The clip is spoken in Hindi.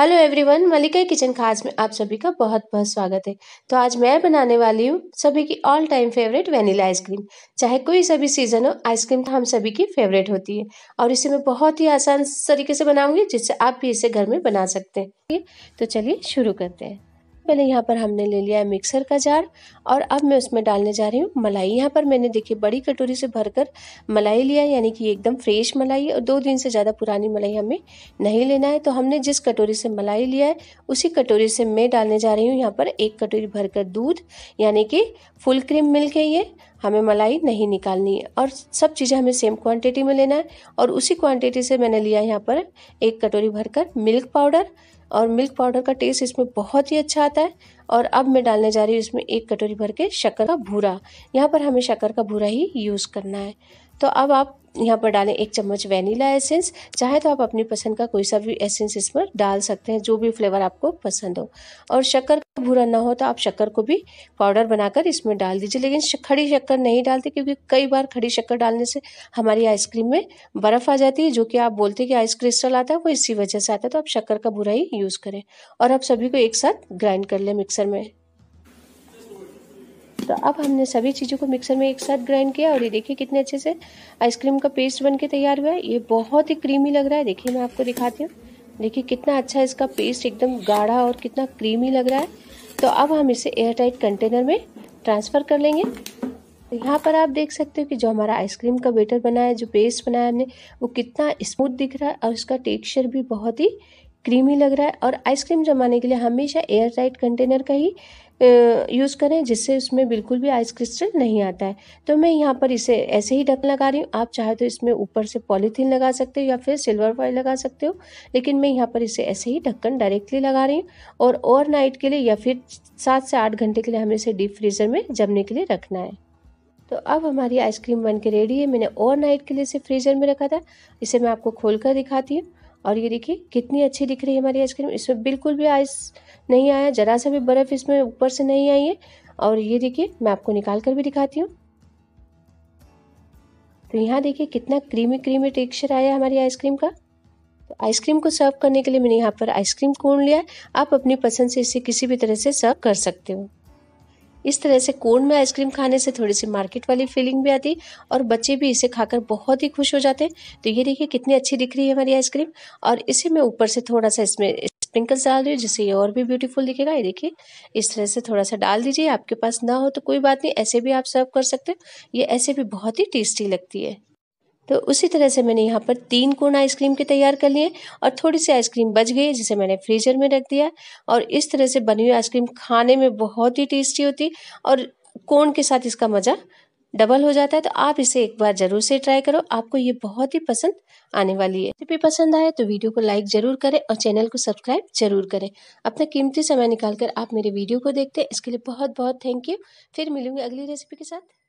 हेलो एवरीवन मलिका किचन खास में आप सभी का बहुत बहुत स्वागत है तो आज मैं बनाने वाली हूँ सभी की all time favourite vanilla ice cream चाहे कोई सा भी सीज़न हो आइसक्रीम तो हम सभी की फेवरेट होती है और इसे मैं बहुत ही आसान तरीके से बनाऊंगी जिससे आप भी इसे घर में बना सकते हैं तो चलिए शुरू करते हैं पहले यहाँ पर हमने ले लिया है मिक्सर का जार और अब मैं उसमें डालने जा रही हूँ मलाई यहाँ पर मैंने देखिए बड़ी कटोरी से भरकर मलाई लिया यानी कि एकदम फ्रेश मलाई और दो दिन से ज़्यादा पुरानी मलाई हमें नहीं लेना है तो हमने जिस कटोरी से मलाई लिया है उसी कटोरी से मैं डालने जा रही हूँ यहाँ पर एक कटोरी भरकर दूध यानी कि फुल क्रीम मिल्क है ये हमें मलाई नहीं निकालनी है और सब चीज़ें हमें सेम क्वांटिटी में लेना है और उसी क्वांटिटी से मैंने लिया यहाँ पर एक कटोरी भरकर मिल्क पाउडर और मिल्क पाउडर का टेस्ट इसमें बहुत ही अच्छा आता है और अब मैं डालने जा रही हूँ इसमें एक कटोरी भर के शक्कर का भूरा यहाँ पर हमें शक्कर का भूरा ही यूज़ करना है तो अब आप यहाँ पर डालें एक चम्मच वेनिला एसेंस चाहे तो आप अपनी पसंद का कोई सा भी एसेंस इस पर डाल सकते हैं जो भी फ्लेवर आपको पसंद हो और शक्कर का भूरा ना हो तो आप शक्कर को भी पाउडर बनाकर इसमें डाल दीजिए लेकिन खड़ी शक्कर नहीं डालते क्योंकि कई बार खड़ी शक्कर डालने से हमारी आइसक्रीम में बर्फ़ आ जाती है जो कि आप बोलते हैं कि आइस क्रिस्टल आता है वो इसी वजह से आता है तो आप शक्कर का भूरा ही यूज़ करें और आप सभी को एक साथ ग्राइंड कर लें मिक्सर में तो अब हमने सभी चीज़ों को मिक्सर में एक साथ ग्राइंड किया और ये देखिए कितने अच्छे से आइसक्रीम का पेस्ट बन के तैयार हुआ है ये बहुत ही क्रीमी लग रहा है देखिए मैं आपको दिखाती हूँ देखिए कितना अच्छा इसका पेस्ट एकदम गाढ़ा और कितना क्रीमी लग रहा है तो अब हम इसे एयर टाइट कंटेनर में ट्रांसफ़र कर लेंगे तो यहाँ पर आप देख सकते हो कि जो हमारा आइसक्रीम का बेटर बना है जो पेस्ट बनाया हमने वो कितना स्मूथ दिख रहा है और इसका टेक्सचर भी बहुत ही क्रीमी लग रहा है और आइसक्रीम जमाने के लिए हमेशा एयर टाइट कंटेनर का ही यूज़ करें जिससे उसमें बिल्कुल भी आइस क्रिस्टल नहीं आता है तो मैं यहाँ पर इसे ऐसे ही ढक लगा रही हूँ आप चाहे तो इसमें ऊपर से पॉलीथीन लगा सकते हो या फिर सिल्वर फॉइल लगा सकते हो लेकिन मैं यहाँ पर इसे ऐसे ही ढक्कन डायरेक्टली लगा रही हूँ और ओवरनाइट के लिए या फिर सात से आठ घंटे के लिए हमें इसे डीप फ्रीज़र में जमने के लिए रखना है तो अब हमारी आइसक्रीम बन के रेडी है मैंने नाइट के लिए इसे फ्रीज़र में रखा था इसे मैं आपको खोल कर दिखाती हूँ और ये देखिए कितनी अच्छी दिख रही है हमारी आइसक्रीम इसमें बिल्कुल भी आइस नहीं आया ज़रा सा भी बर्फ़ इसमें ऊपर से नहीं आई है और ये देखिए मैं आपको निकाल कर भी दिखाती हूँ तो यहाँ देखिए कितना क्रीमी क्रीमी टेक्सचर आया हमारी आइसक्रीम का तो आइसक्रीम को सर्व करने के लिए मैंने यहाँ पर आइसक्रीम कोन लिया है आप अपनी पसंद से इसे किसी भी तरह से सर्व कर सकते हो इस तरह से कोन में आइसक्रीम खाने से थोड़ी सी मार्केट वाली फीलिंग भी आती और बच्चे भी इसे खाकर बहुत ही खुश हो जाते तो ये देखिए कितनी अच्छी दिख रही है हमारी आइसक्रीम और इसे मैं ऊपर से थोड़ा सा इसमें स्प्रिंकल्स डाल रही हूँ जिससे ये और भी ब्यूटीफुल दिखेगा ये देखिए इस तरह से थोड़ा सा डाल दीजिए आपके पास ना हो तो कोई बात नहीं ऐसे भी आप सर्व कर सकते हो ये ऐसे भी बहुत ही टेस्टी लगती है तो उसी तरह से मैंने यहाँ पर तीन कोण आइसक्रीम के तैयार कर लिए और थोड़ी सी आइसक्रीम बच गई जिसे मैंने फ्रीजर में रख दिया और इस तरह से बनी हुई आइसक्रीम खाने में बहुत ही टेस्टी होती और कोण के साथ इसका मज़ा डबल हो जाता है तो आप इसे एक बार जरूर से ट्राई करो आपको ये बहुत ही पसंद आने वाली है रेसिपी पसंद आए तो वीडियो को लाइक जरूर करें और चैनल को सब्सक्राइब जरूर करें अपना कीमती समय निकालकर आप मेरे वीडियो को देखते हैं इसके लिए बहुत बहुत थैंक यू फिर मिलूंगी अगली रेसिपी के साथ